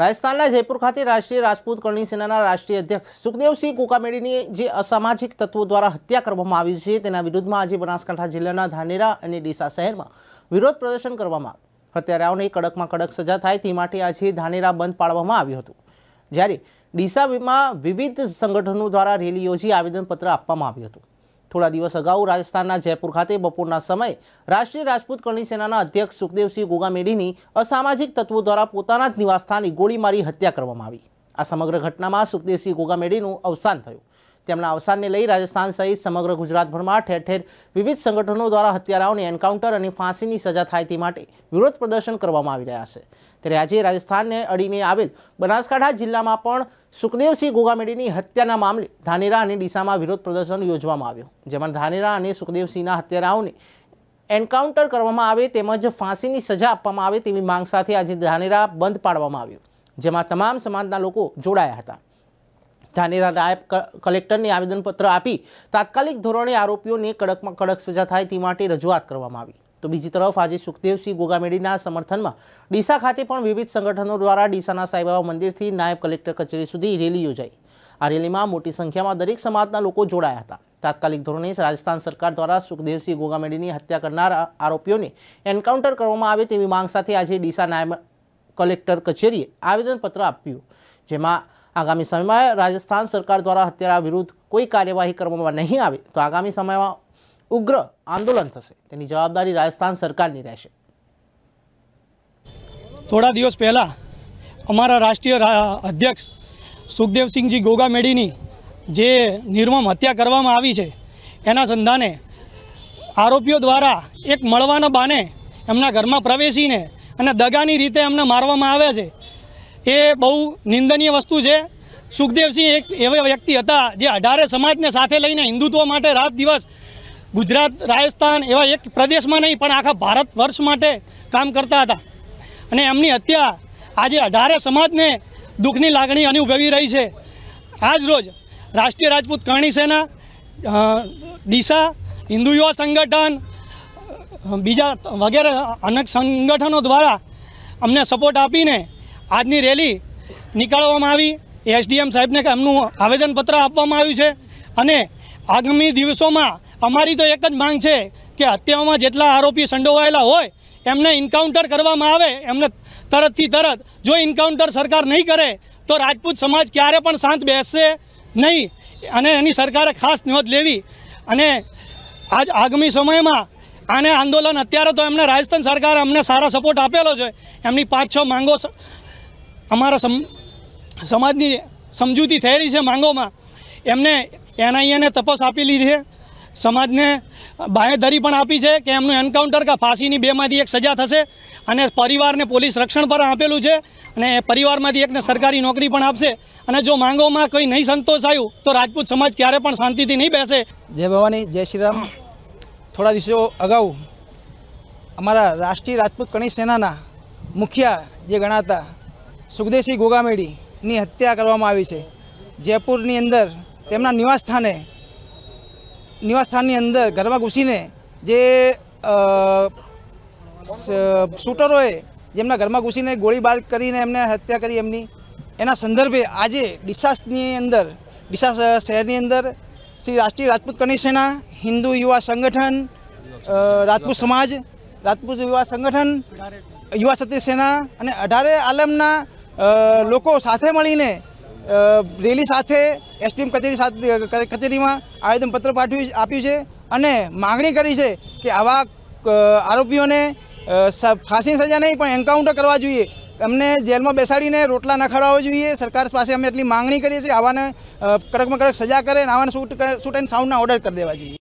રાજસ્થાનના જયપુર ખાતે રાષ્ટ્રીય રાજપૂત કરણી સેનાના રાષ્ટ્રીય અધ્યક્ષ સુખદેવસિંહ કોકામેડીની જે અસામાજિક તત્વો દ્વારા હત્યા કરવામાં આવી છે તેના વિરુદ્ધમાં આજે બનાસકાંઠા જિલ્લાના ધાનેરા અને ડીસા શહેરમાં વિરોધ પ્રદર્શન કરવામાં આવ્યું હત્યારાઓને કડકમાં કડક સજા થાય તે માટે આજે ધાનેરા બંધ પાડવામાં આવ્યું હતું જ્યારે ડીસામાં વિવિધ સંગઠનો દ્વારા રેલી યોજી આવેદનપત્ર આપવામાં આવ્યું હતું થોડા દિવસ અગાઉ રાજસ્થાનના જયપુર ખાતે બપોરના સમયે રાષ્ટ્રીય રાજપૂત કરણી સેનાના અધ્યક્ષ સુખદેવસિંહ ગોગામેડીની અસામાજિક તત્વો દ્વારા પોતાના જ નિવાસસ્થાને ગોળી મારી હત્યા કરવામાં આવી આ સમગ્ર ઘટનામાં સુખદેવસિંહ ગોગામેડીનું અવસાન થયું તેમના અવસાનને લઈ રાજસ્થાન સહિત સમગ્ર ગુજરાતભરમાં ઠેર ઠેર વિવિધ સંગઠનો દ્વારા હત્યારાઓને એન્કાઉન્ટર અને ફાંસીની સજા થાય તે માટે વિરોધ પ્રદર્શન કરવામાં આવી રહ્યા છે ત્યારે આજે રાજસ્થાનને અડીને આવેલ બનાસકાંઠા જિલ્લામાં પણ સુખદેવસિંહ ગોગામેડીની હત્યાના મામલે ધાનેરા અને ડીસામાં વિરોધ પ્રદર્શન યોજવામાં આવ્યું જેમાં ધાનેરા અને સુખદેવસિંહના હત્યારાઓને એન્કાઉન્ટર કરવામાં આવે તેમજ ફાંસીની સજા આપવામાં આવે તેવી માંગ સાથે આજે ધાનેરા બંધ પાડવામાં આવ્યું જેમાં તમામ સમાજના લોકો જોડાયા હતા ધાનેરા નાયબ કલેક્ટરને આવેદનપત્ર આપી તાત્કાલિક ધોરણે આરોપીઓને કડકમાં કડક સજા થાય તે માટે રજૂઆત કરવામાં આવી તો બીજી તરફ આજે સુખદેવસિંહ ગોગામેડીના સમર્થનમાં ડીસા ખાતે પણ વિવિધ સંગઠનો દ્વારા ડીસાના સાંઈબાબા મંદિરથી નાયબ કલેક્ટર કચેરી સુધી રેલી યોજાઈ આ રેલીમાં મોટી સંખ્યામાં દરેક સમાજના લોકો જોડાયા હતા તાત્કાલિક ધોરણે રાજસ્થાન સરકાર દ્વારા સુખદેવસિંહ ગોગામેડીની હત્યા કરનાર આરોપીઓને એન્કાઉન્ટર કરવામાં આવે તેવી માંગ સાથે આજે ડીસા નાયબ કલેક્ટર કચેરીએ આવેદનપત્ર આપ્યું જેમાં આગામી સમયમાં રાજસ્થાન સરકાર દ્વારા હત્યારા વિરુદ્ધ કોઈ કાર્યવાહી કરવામાં નહીં આવે તો આગામી સમયમાં ઉગ્ર આંદોલન થશે તેની જવાબદારી રાજસ્થાન સરકારની રહેશે થોડા દિવસ પહેલાં અમારા રાષ્ટ્રીય અધ્યક્ષ સુખદેવસિંહજી ગોગામેડીની જે નિર્મમ હત્યા કરવામાં આવી છે એના સંધાને આરોપીઓ દ્વારા એક મળવાના બાને એમના ઘરમાં પ્રવેશીને અને દગાની રીતે એમને મારવામાં આવ્યા છે એ બહુ નિંદનીય વસ્તુ છે સુખદેવસિંહ એક એવા વ્યક્તિ હતા જે અઢારે સમાજને સાથે લઈને હિન્દુત્વ માટે રાત દિવસ ગુજરાત રાજસ્થાન એવા એક પ્રદેશમાં નહીં પણ આખા ભારત વર્ષ માટે કામ કરતા હતા અને એમની હત્યા આજે અઢારે સમાજને દુઃખની લાગણી અનુભવી રહી છે આજ રોજ રાષ્ટ્રીય રાજપૂત કરણી સેના ડીસા હિન્દુ યુવા સંગઠન બીજા વગેરે અનેક સંગઠનો દ્વારા અમને સપોર્ટ આપીને આજની રેલી નીકાળવામાં આવી એસડીએમ સાહેબને એમનું આવેદનપત્ર આપવામાં આવ્યું છે અને આગામી દિવસોમાં અમારી તો એક જ માંગ છે કે હત્યાઓમાં જેટલા આરોપી સંડોવાયેલા હોય એમને ઇન્કાઉન્ટર કરવામાં આવે એમને તરતથી તરત જો ઇન્કાઉન્ટર સરકાર નહીં કરે તો રાજપૂત સમાજ ક્યારે પણ શાંત બેસશે નહીં અને એની સરકારે ખાસ નોંધ લેવી અને આજ આગામી સમયમાં આને આંદોલન અત્યારે તો એમને રાજસ્થાન સરકાર અમને સારા સપોર્ટ આપેલો છે એમની પાંચ છ માંગો અમારા સમ સમાજની સમજૂતી થયેલી છે માંગોમાં એમને એનઆઈએને તપાસ આપેલી છે સમાજને બાહેધરી પણ આપી છે કે એમનું એન્કાઉન્ટર કે ફાંસીની બેમાંથી એક સજા થશે અને પરિવારને પોલીસ રક્ષણ પણ આપેલું છે અને પરિવારમાંથી એકને સરકારી નોકરી પણ આપશે અને જો માંગોમાં કંઈ નહીં સંતોષ આવ્યું તો રાજપૂત સમાજ ક્યારે પણ શાંતિથી નહીં બેસે જય ભવાની જય શ્રીરામ થોડા દિવસો અગાઉ અમારા રાષ્ટ્રીય રાજપૂત કણી સેનાના મુખિયા જે ગણાતા સુખદેશી ગોગામેડીની હત્યા કરવામાં આવી છે જયપુરની અંદર તેમના નિવાસસ્થાને નિવાસસ્થાનની અંદર ઘરમાં ઘૂસીને જે શૂટરોએ જેમના ઘરમાં ઘૂસીને ગોળીબાર કરીને એમને હત્યા કરી એમની એના સંદર્ભે આજે ડિસાસની અંદર ડિસાસ શહેરની અંદર શ્રી રાષ્ટ્રીય રાજપૂત કન્યા હિન્દુ યુવા સંગઠન રાજપૂત સમાજ રાજપૂત યુવા સંગઠન યુવા સત્ય સેના અને અઢારે આલમના લોકો સાથે મળીને રેલી સાથે એસટીએમ કચેરી સાથે કચેરીમાં આવેદનપત્ર પાઠવ્યું આપ્યું છે અને માગણી કરી છે કે આવા આરોપીઓને ફાંસીની સજા નહીં પણ એન્કાઉન્ટર કરવા જોઈએ અમને જેલમાં બેસાડીને રોટલા ન ખવડાવવા જોઈએ સરકાર પાસે અમે એટલી માંગણી કરીએ છીએ આવાને કડકમાં કડક સજા કરે અને આવાને શૂટ શૂટ એન્ડ સાઉન્ડના ઓર્ડર કરી દેવા જોઈએ